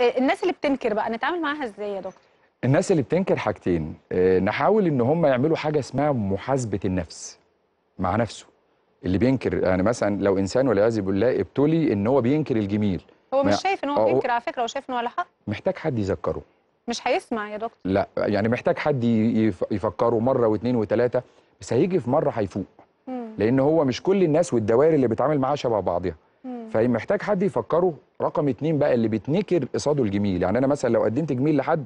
آه، الناس اللي بتنكر بقى نتعامل معاها ازاي يا دكتور الناس اللي بتنكر حاجتين آه، نحاول ان هم يعملوا حاجه اسمها محاسبه النفس مع نفسه اللي بينكر يعني مثلا لو انسان والعياذ بالله ابتلي ان هو بينكر الجميل هو مش شايف ان هو بينكر على فكره وشايف ان هو له حق محتاج حد يذكره مش هيسمع يا دكتور لا يعني محتاج حد يفكره مره واثنين وثلاثه بس هيجي في مره هيفوق لان هو مش كل الناس والدوائر اللي بيتعامل معاها شبه بعضها فمحتاج حد يفكره رقم اتنين بقى اللي بيتنكر قصاده الجميل يعني انا مثلا لو قدمت جميل لحد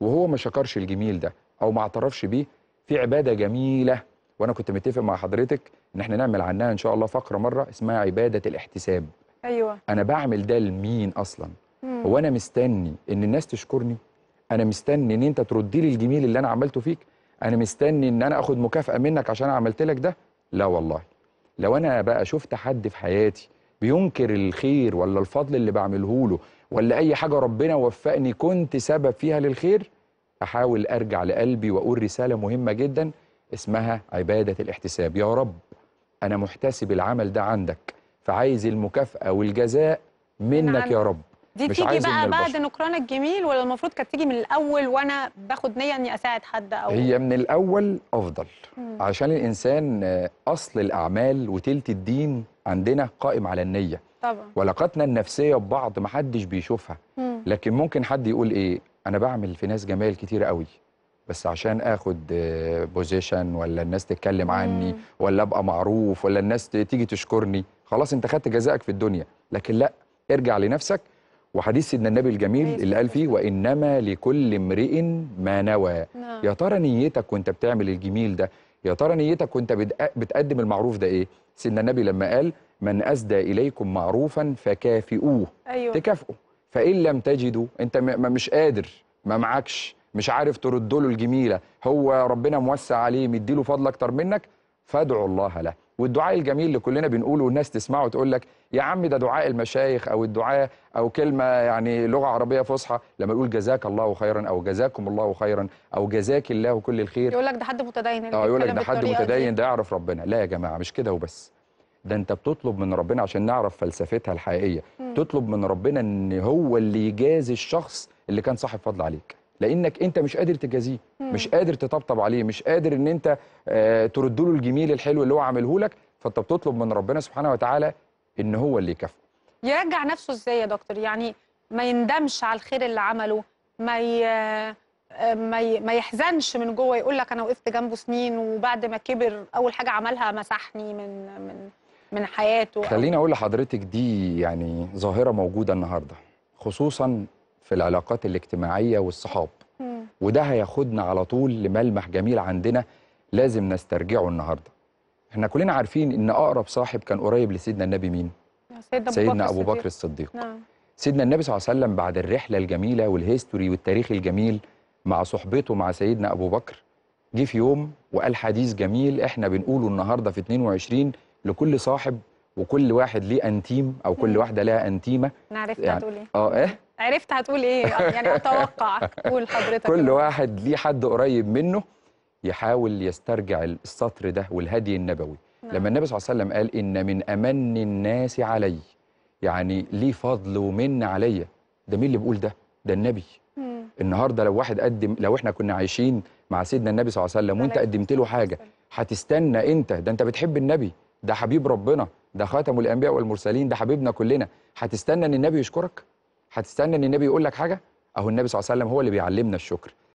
وهو ما شكرش الجميل ده او ما اعترفش بيه في عباده جميله وانا كنت متفق مع حضرتك ان احنا نعمل عنها ان شاء الله فقره مره اسمها عباده الاحتساب ايوه انا بعمل ده لمين اصلا مم. هو انا مستني ان الناس تشكرني انا مستني ان انت تردي لي الجميل اللي انا عملته فيك انا مستني ان انا اخد مكافاه منك عشان عملت لك ده لا والله لو انا بقى شفت حد في حياتي بينكر الخير ولا الفضل اللي بعمله له ولا اي حاجه ربنا وفقني كنت سبب فيها للخير احاول ارجع لقلبي واقول رساله مهمه جدا اسمها عباده الاحتساب يا رب انا محتسب العمل ده عندك فعايز المكافاه والجزاء منك نعم. يا رب دي مش تيجي بقى بعد نكران الجميل ولا المفروض كانت تيجي من الاول وانا باخد نيه اني اساعد حد او هي من الاول افضل مم. عشان الانسان آه، اصل الاعمال وتلت الدين عندنا قائم على النيه طبعا وعلاقاتنا النفسيه ببعض ما حدش بيشوفها مم. لكن ممكن حد يقول ايه انا بعمل في ناس جمال كتير قوي بس عشان اخد بوزيشن آه، ولا الناس تتكلم عني مم. ولا ابقى معروف ولا الناس تيجي تشكرني خلاص انت خدت جزائك في الدنيا لكن لا ارجع لنفسك وحديث سيدنا النبي الجميل اللي قال فيه وانما لكل امرئ ما نوى نعم. يا ترى نيتك وانت بتعمل الجميل ده يا ترى نيتك وانت بتقدم المعروف ده ايه سيدنا النبي لما قال من اسدى اليكم معروفا فكافئوه أيوة. تكافئوا فان لم تجدوا انت ما مش قادر ما معكش مش عارف ترد له الجميله هو ربنا موسع عليه مديله فضل اكتر منك فادعوا الله له والدعاء الجميل اللي كلنا بنقوله والناس تسمعه وتقول لك يا عم ده دعاء المشايخ او الدعاء او كلمه يعني لغه عربيه فصحى لما يقول جزاك الله خيرا او جزاكم الله خيرا او جزاك الله كل الخير يقول لك ده حد متدين اه يقول لك ده حد متدين ده يعرف ربنا لا يا جماعه مش كده وبس ده انت بتطلب من ربنا عشان نعرف فلسفتها الحقيقيه م. تطلب من ربنا ان هو اللي يجازي الشخص اللي كان صاحب فضل عليك لانك انت مش قادر تجازيه مش قادر تطبطب عليه مش قادر ان انت آه، ترد له الجميل الحلو اللي هو عامله لك فانت بتطلب من ربنا سبحانه وتعالى ان هو اللي يكافئه يرجع نفسه ازاي يا دكتور يعني ما يندمش على الخير اللي عمله ما ي... آه، ما ي... ما يحزنش من جوه يقول لك انا وقفت جنبه سنين وبعد ما كبر اول حاجه عملها مسحني من من من حياته خليني اقول لحضرتك دي يعني ظاهره موجوده النهارده خصوصا في العلاقات الاجتماعية والصحاب وده هياخدنا على طول لملمح جميل عندنا لازم نسترجعه النهاردة احنا كلنا عارفين ان اقرب صاحب كان قريب لسيدنا النبي مين سيدنا, سيدنا ابو بكر الصديق نعم. سيدنا النبي صلى الله عليه وسلم بعد الرحلة الجميلة والهيستوري والتاريخ الجميل مع صحبته مع سيدنا أبو بكر جه في يوم وقال حديث جميل إحنا بنقوله النهاردة في 22 لكل صاحب وكل واحد ليه أنتيم أو كل واحدة لها أنتيمة أنا عرفت يعني تقول إيه؟ آه إيه؟ عرفت هتقول ايه يعني اتوقع قول حضرتك كل واحد ليه حد قريب منه يحاول يسترجع السطر ده والهدي النبوي نعم. لما النبي صلى الله عليه وسلم قال ان من امن الناس علي يعني ليه فضل ومن عليا ده مين اللي بيقول ده ده النبي مم. النهارده لو واحد قدم لو احنا كنا عايشين مع سيدنا النبي صلى الله عليه وسلم وانت قدمت له حاجه هتستنى انت ده انت بتحب النبي ده حبيب ربنا ده خاتم الانبياء والمرسلين ده حبيبنا كلنا هتستنى ان النبي يشكرك هتستنى ان النبي يقول لك حاجه اهو النبي صلى الله عليه وسلم هو اللي بيعلمنا الشكر